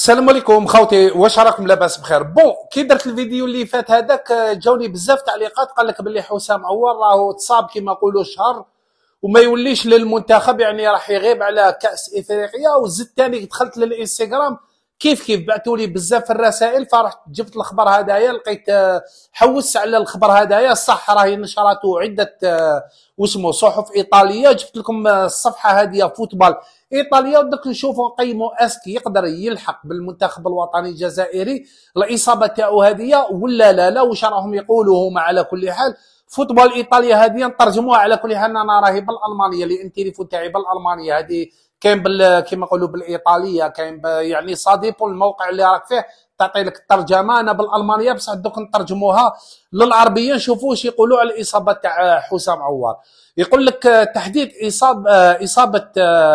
السلام عليكم خوتي واش راكم لاباس بخير بون كي درت الفيديو اللي فات هذاك آه، جاوني بزاف تعليقات قال لك باللي حسام عوار راه تصاب كما يقولوا شهر وما يوليش للمنتخب يعني راح يغيب على كاس افريقيا وزدت ثاني دخلت للانستغرام كيف كيف بعثوا لي بزاف الرسائل فرحت جبت الخبر هذايا لقيت آه، حوس على الخبر هذايا صح راهي نشرته عده واسمه آه، صحف ايطاليه جبت لكم آه، الصفحه هذه فوتبال ايطاليا ودك نشوفوا نقيموا اسكي يقدر يلحق بالمنتخب الوطني الجزائري الاصابه تاعو هذه ولا لا لا واش راهم يقولوا هما على كل حال فوتبال ايطاليا هذه نترجموها على كل حال انا راهي بالالمانيه لان تيليفون تاعي بالالمانيه هذه كاين بال كيما نقولوا بالايطاليه كاين يعني صاديبو الموقع اللي راك فيه تعطي لك الترجمه انا بالالمانيه بصح دوك نترجموها للعربيه نشوفوا واش يقولوا على الاصابه تاع آه، حسام عوار يقول لك آه، تحديد اصاب آه، اصابه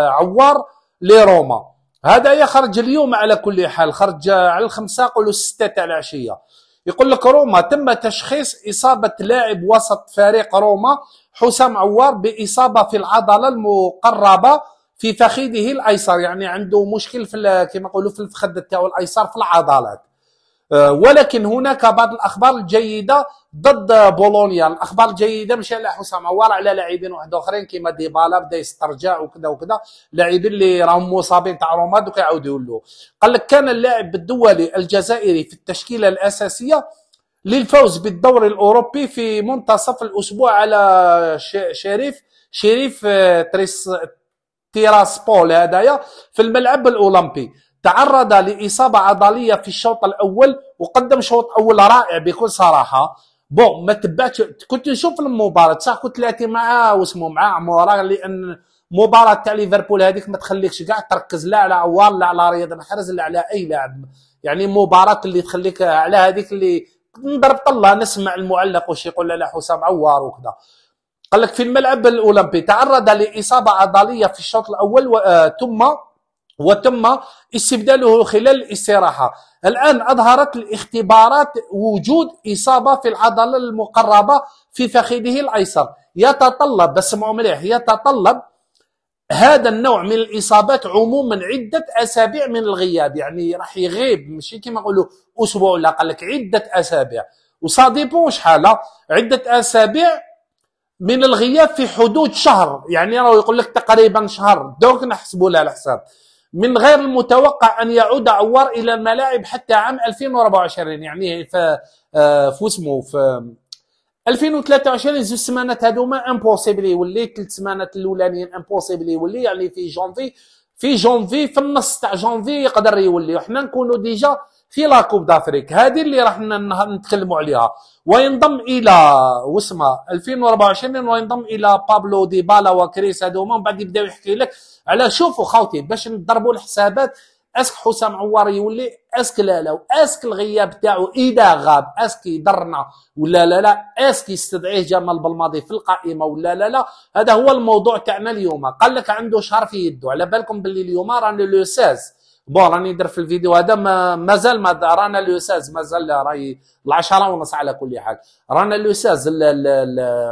عوار لروما هذا يخرج اليوم على كل حال خرج على الخمسه قولوا السته تاع العشيه يقول لك روما تم تشخيص اصابه لاعب وسط فريق روما حسام عوار باصابه في العضله المقربه في فخذه الايسر يعني عنده مشكل في كما نقولوا في الفخذ تاعو الايسر في العضلات آه، ولكن هناك بعض الاخبار الجيده ضد بولونيا الاخبار الجيده مش على حسام عوار على لاعبين واحد اخرين كيما ديبالا بدا يسترجع وكذا وكذا لاعبين اللي راهم مصابين تاع روما دوك يعاودوا له قال لك كان اللاعب الدولي الجزائري في التشكيله الاساسيه للفوز بالدوري الاوروبي في منتصف الاسبوع على شريف شريف آه، تريس تيراسبول هدايا في الملعب الاولمبي تعرض لاصابه عضليه في الشوط الاول وقدم شوط اول رائع بكل صراحه بون ما تبعتش كنت نشوف المباراه صح كنت لاتي مع واسمه مع عموره لان مباراه تاع ليفربول هذيك ما تخليكش كاع تركز لا على عوار لا على رياض محرز لا على اي لاعب يعني مباراه اللي تخليك على هذيك اللي نضرب طله نسمع المعلق واش يقول لا حسام عوار وكذا قال لك في الملعب الاولمبي تعرض لاصابه عضليه في الشوط الاول آه، ثم وتم استبداله خلال الاستراحه الان اظهرت الاختبارات وجود اصابه في العضله المقربه في فخذه الايسر يتطلب بس مليح يتطلب هذا النوع من الاصابات عموما عده اسابيع من الغياب يعني راح يغيب ماشي كيما نقولوا اسبوع ولا قال لك عده اسابيع وسا ديبون شحال عده اسابيع من الغياب في حدود شهر يعني راهو يقول لك تقريبا شهر دوك نحسبوا لها الحساب من غير المتوقع ان يعود عوار الى الملاعب حتى عام 2024 يعني في آه، في اسمه في 2023 زوج سمانات هذوما امبوسيبل يولي ثلاث سمانات الاولانيين امبوسيبل يولي يعني في جونفي في جونفي في النص تاع جونفي يقدر يولي وحنا نكونوا ديجا في لا كوب دافريك هذه اللي راح نتكلموا عليها وينضم الى وسما 2024 وينضم الى بابلو ديبالا وكريس هذوما ومن بعد يبداو يحكي لك على شوفوا خاوتي باش نضربوا الحسابات اسك حسام عوار يولي اسك لا لا اسك الغياب تاعو اذا غاب اسك يضرنا ولا لا لا اسك يستدعيه جمال بالماضي في القائمه ولا لا لا هذا هو الموضوع تاعنا اليوم قال لك عنده شهر في يده على بالكم باللي اليوم رانا لو 16 بون راني ندير في الفيديو هذا ما مازال ما رانا لو 16 مازال راهي العشرة ونص على كل حال رانا لو 16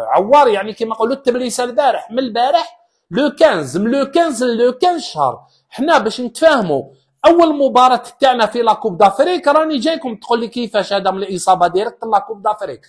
عوار يعني كيما نقولوا التبليسه البارح من البارح لو 15 من لو 15 لو 15 شهر حنا باش نتفاهموا اول مباراه تاعنا في لاكوب دافريك راني جايكم تقول لي كيفاش هذا من الاصابه ديريكت لاكوب دافريك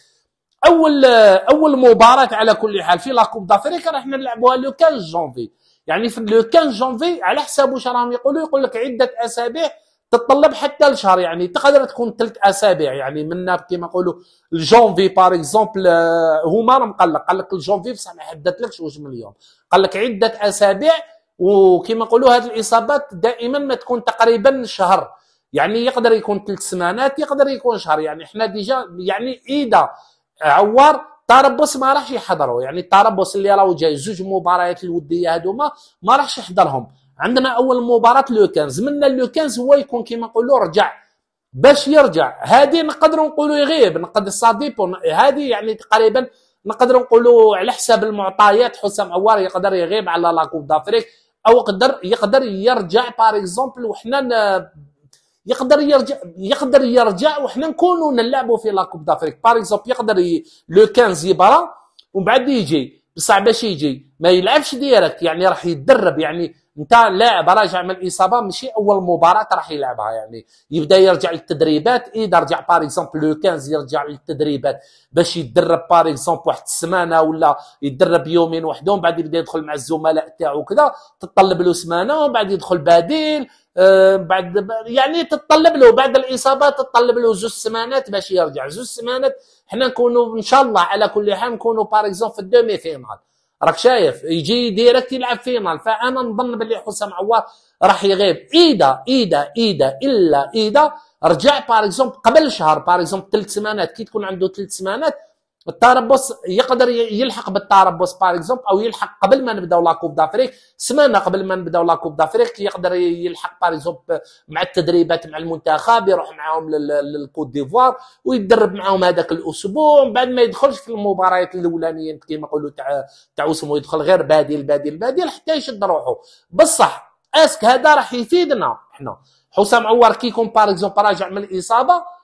اول اول مباراه على كل حال في لاكوب دافريك راح نلعبوها لو 15 جونفي يعني في لو 15 جونفي على حساب واش راهم يقولوا يقول لك عده اسابيع تتطلب حتى لشهر يعني تقدر تكون ثلاث اسابيع يعني من كيما نقولوا الجونفي باغ اكزومبل آه، هما راه مقلق قال لك الجونفي بصح ما حددلكش واش من اليوم قال لك عده اسابيع وكيما نقولوا هذه الاصابات دائما ما تكون تقريبا شهر يعني يقدر يكون ثلاث سمانات يقدر يكون شهر يعني احنا ديجا يعني اذا عوار طرابلس ما راحش يحضروا يعني طرابلس اللي راهو جاي زوج مباريات الوديه هذوما ما راحش يحضرهم عندنا اول مباراه لو 15 منا لو 15 هو يكون كيما نقولوا رجع باش يرجع هذه نقدروا نقولوا يغيب نقدر صاديبو هذه يعني تقريبا نقدروا نقولوا على حساب المعطيات حسام عوار يقدر يغيب على لاكوب دافريك او يقدر يقدر يرجع باريكزومبل اكزومبل وحنا يقدر يرجع يقدر يرجع وحنا نكونوا نلعبوا في لاكوب دافريك باغ اكزومبل يقدر ي... لو 15 يبرا ومن بعد يجي بصح باش يجي ما يلعبش ديريكت يعني راح يتدرب يعني انت لاعب راجع من الاصابه ماشي اول مباراه راح يلعبها يعني يبدا يرجع للتدريبات اذا إيه رجع باريكزومبل اكزومبل لو 15 يرجع للتدريبات باش يتدرب باريكزومبل اكزومبل واحد السمانه ولا يتدرب يومين وحدهم بعد يبدا يدخل مع الزملاء تاعو كذا تطلب له سمانه ومن بعد يدخل بديل آه، بعد يعني تطلب له بعد الاصابه تطلب له زوج سمانات باش يرجع زوج سمانات حنا نكونوا ان شاء الله على كل حال نكونوا باريكزومبل اكزومبل في الدومي فينال راك شايف يجي ديريكت يلعب فينال فانا نظن باللي حسام عوار راح يغيب اذا اذا اذا الا اذا رجع باغ قبل شهر باغ ثلاث سمانات كي تكون عنده ثلاث سمانات التربص يقدر يلحق بالتربص باغ اكزومبل او يلحق قبل ما نبداو لا كوب دافريك سمانه قبل ما نبداو لا كوب دافريك يقدر يلحق باغ اكزومبل مع التدريبات مع المنتخب يروح معاهم للكوت ديفوار ويتدرب معاهم هذاك الاسبوع من بعد ما يدخلش في المباريات الاولانيه كيما نقولوا تاع تاع وسمو يدخل غير بديل بديل بديل حتى يشد روحه بصح اسك هذا راح يفيدنا احنا حسام عوار كي يكون باغ اكزومبل راجع من الاصابه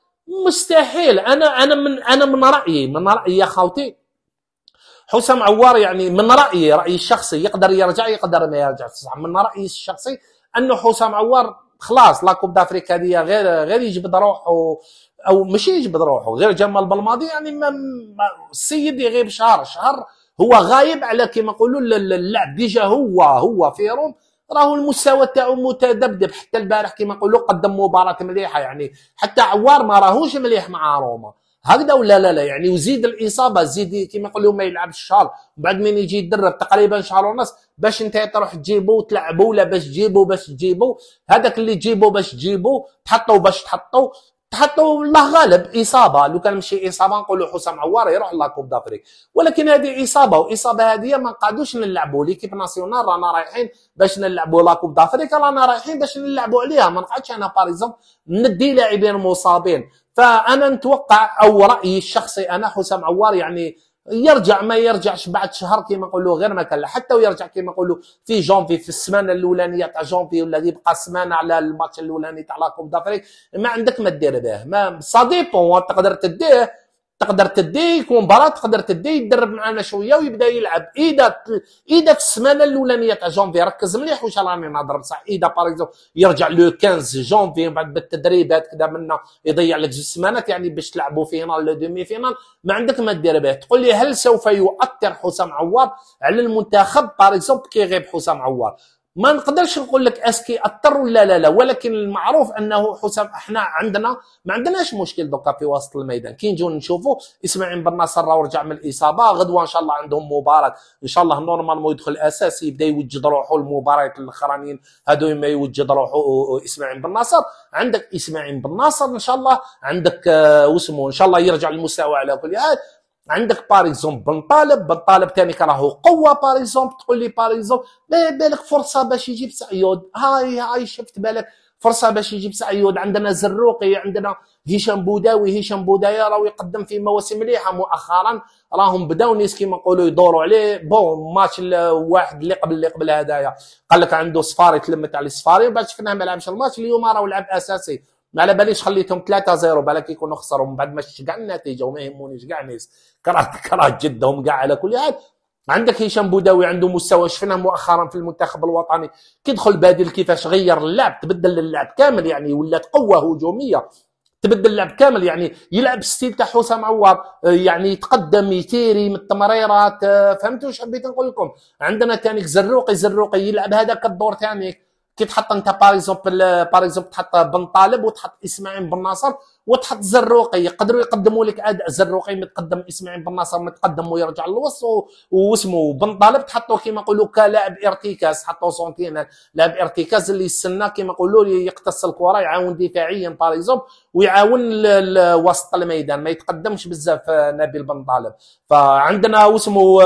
مستحيل انا انا من انا من رايي من رايي يا خوتي حسام عوار يعني من رايي رايي الشخصي يقدر يرجع يقدر ما يرجعش من رايي الشخصي انه حسام عوار خلاص لا كوب دافريكا هذه غير غير يجبد روحه او ماشي يجبد روحه غير جمال بلماضي يعني ما السيد يغيب شهر شهر هو غايب على كما نقولوا اللعب ديجا هو هو في روم راهو المستوى تاعو متذبذب حتى البارح كيما نقولوا قدم مباراه مليحه يعني حتى عوار ما راهوش مليح مع روما هكذا ولا لا لا يعني وزيد الاصابه زيد كيما نقولوا ما يلعبش شهر بعد من يجي يدرب تقريبا شهر ونص باش انت تروح تجيبو وتلعبو ولا باش تجيبو باش تجيبو هذاك اللي تجيبو باش تجيبو تحطو باش تحطو تحطوا الله غالب اصابه لو كان ماشي اصابه نقولوا حسام عوار يروح لاكوب دافريك ولكن هذه اصابه واصابه هذه ما نقعدوش نلعبوا ليكيب ناسيونال رانا رايحين باش نلعبوا لاكوب دافريك رانا رايحين باش نلعبوا عليها ما نقعدش انا باريزوم ندي لاعبين مصابين فانا نتوقع او رايي الشخصي انا حسام عوار يعني يرجع ما يرجعش بعد شهر كيما نقولوا غير ما كان حتى ويرجع كيما نقولوا في جونفي في السمانه الاولانيه تاع جونفي ولا يبقى سمانه على الماتش الاولاني تاع لاكوب دافريك ما عندك ما دير به ما سا ديبون تقدر تديه تقدر تدي يكون برا تقدر تدي يدرب معنا شويه ويبدا يلعب اذا اذا في السمانه الاولانيه تاع جونفي ركز مليح واش راني نهضر بصح اذا باغ اكزومبل يرجع لو 15 جونفي من بعد بالتدريبات كذا منا يضيع لك جوج سمانات يعني باش تلعبوا فينال لو دومي فينال ما عندك ما دير به تقول لي هل سوف يؤثر حسام عوار على المنتخب باغ اكزومبل كي غيب حسام عوار ما نقدرش نقول لك اسكي اضطر ولا لا لا ولكن المعروف انه حسام احنا عندنا ما عندناش مشكل دوكا في وسط الميدان كي نجيو نشوفوا اسماعيل بن ناصر راه رجع من الاصابه غدوه ان شاء الله عندهم مباراه ان شاء الله نورمالمون يدخل اساسي يبدا يوجد روحه المباريات الاخرانيين هادو ما يوجد روحه اسماعيل بن ناصر عندك اسماعيل بن ناصر ان شاء الله عندك آه، واسمه ان شاء الله يرجع للمستوى على كل حال عندك باغ بن طالب بن طالب ثاني راهو قوه باغ تقول لي باغ بالك فرصه باش يجيب سعيود هاي هاي شفت بالك فرصه باش يجيب سعيود عندنا زروقي عندنا هشام بوداوي هشام بودايا راهو يقدم في مواسم مليحه مؤخرا راهم بداو نيس كيما نقولوا يدوروا عليه بون ماتش الواحد اللي قبل اللي قبل هدايا قال لك عنده صفاري تلمت على الصفاري وبعد شفناه ما لعبش الماتش اليوم راهو لعب اساسي ما على باليش خليتهم 3 0 بالك يكونوا خسروا من بعد ما شجع النتيجه وما يهمونيش كاع الناس كره كره جدهم كاع على كل حال عندك هشام بوداوي عنده مستوى شفناه مؤخرا في المنتخب الوطني كي دخل بادل كيفاش غير اللعب تبدل اللعب كامل يعني ولات قوه هجوميه تبدل اللعب كامل يعني يلعب ستيل تاع حسام عوض آه، يعني يتقدم يتيري من التمريرات آه، فهمتوا واش حبيت نقول لكم عندنا تانيك زروقي زروقي يلعب هذاك الدور تانيك كي تحط انت باغ اكزومبل باغ اكزومبل تحط بن طالب وتحط اسماعيل بن ناصر وتحط زروقي يقدروا يقدموا لك اداء زروقي متقدم اسماعيل بن ناصر متقدم ويرجع للوسط واسمه بن طالب تحطوه كيما نقولوا كلاعب ارتكاز حطوه سونتين لاعب ارتكاز اللي يستنى كيما نقولوا يقتص الكره يعاون دفاعيا باغ اكزومبل ويعاون وسط الميدان ما يتقدمش بزاف نبيل بن طالب فعندنا واسمه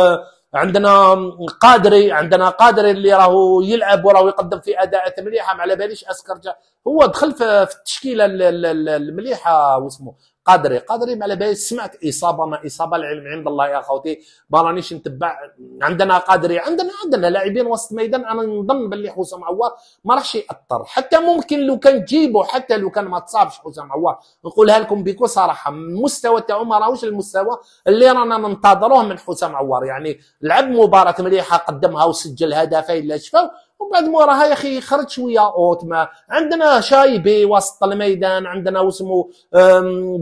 عندنا قادري عندنا قادري اللي راهو يلعب وراهو يقدم في اداءات مليحه ما على باليش اسكرجا هو دخل في التشكيله المليحه واسمه قدري قدري ما على سمعت اصابه ما اصابه العلم عند الله يا خوتي ما رانيش نتبع عندنا قدري عندنا عندنا لاعبين وسط ميدان انا نظن باللي حسام عوار ما راحش ياثر حتى ممكن لو كان تجيبه حتى لو كان ما تصابش حسام عوار نقولها لكم بكل صراحه المستوى تاعو ما راهوش المستوى اللي رانا ننتظروه من حسام عوار يعني لعب مباراه مليحه قدمها وسجل هدفين لا شفاو ومن بعد موراها يا اخي خرج شويه اوت ما عندنا شايبي وسط الميدان عندنا وسمو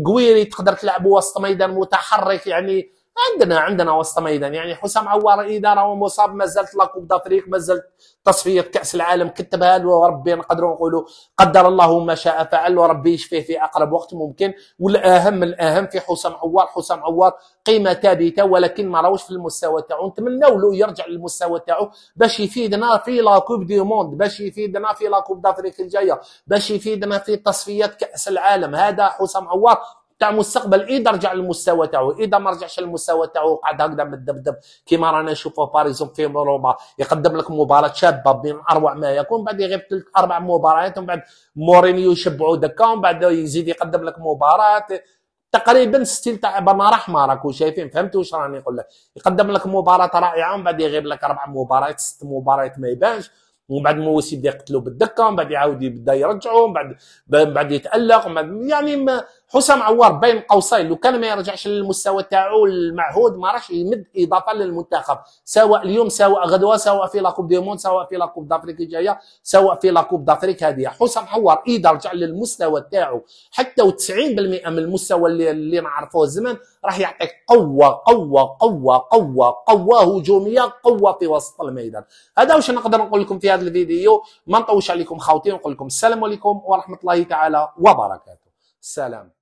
قويري تقدر تلعبوا وسط ميدان متحرك يعني عندنا عندنا وسط ميدان يعني حسام عوار اداره ومصاب ما زالت لاكوب دافريك ما زالت تصفيه كاس العالم كتبها له وربي نقدروا نقولوا قدر الله ما شاء فعل وربي يشفيه في اقرب وقت ممكن والاهم الاهم في حسام عوار حسام عوار قيمه ثابته ولكن ما راهوش في المستوى تاعو نتمناو له يرجع للمستوى تاعو باش يفيدنا في لاكوب دي موند باش يفيدنا في لاكوب دافريك الجايه باش يفيدنا في تصفيات كاس العالم هذا حسام عوار تاع مستقبل اذا رجع للمستوى تاعو اذا ما رجعش للمستوى تاعو قعد هكذا مدبدب كيما رانا نشوفوا باريزون في روما يقدم لك مباراه شابه بين اروع ما يكون بعد يغيب ثلاث اربع مباريات ومن بعد مورينيو يشبعوا دكا ومن بعد يزيد يقدم لك مباراه تقريبا ستيل تاع بمراح رحمه راكو شايفين فهمتوا واش راني نقول لك يقدم لك مباراه رائعه ومن بعد يغيب لك اربع مباريات ست مباريات ما يبانش ومن بعد موسي يبدا يقتلوا بالدكه ومن بعد يعاود يبدا يرجعوا ومن بعد من بعد يتالق ومن بعد يعني ما حسام عوار بين قوسين لو كان ما يرجعش للمستوى تاعو المعهود ما راحش يمد اضافه للمنتخب سواء اليوم سواء غدوه سواء في لاكوب دي مون سواء في لاكوب دافريك الجايه سواء في لاكوب دافريك هذه حسام عوار اذا رجع للمستوى تاعو حتى 90% من المستوى اللي, اللي نعرفوه زمان راح يعطيك قوه قوه قوه قوه قوه هجوميه قوه في وسط الميدان هذا واش نقدر نقول لكم في هذا الفيديو ما نطوش عليكم خاوتي نقول لكم السلام عليكم ورحمه الله تعالى وبركاته سلام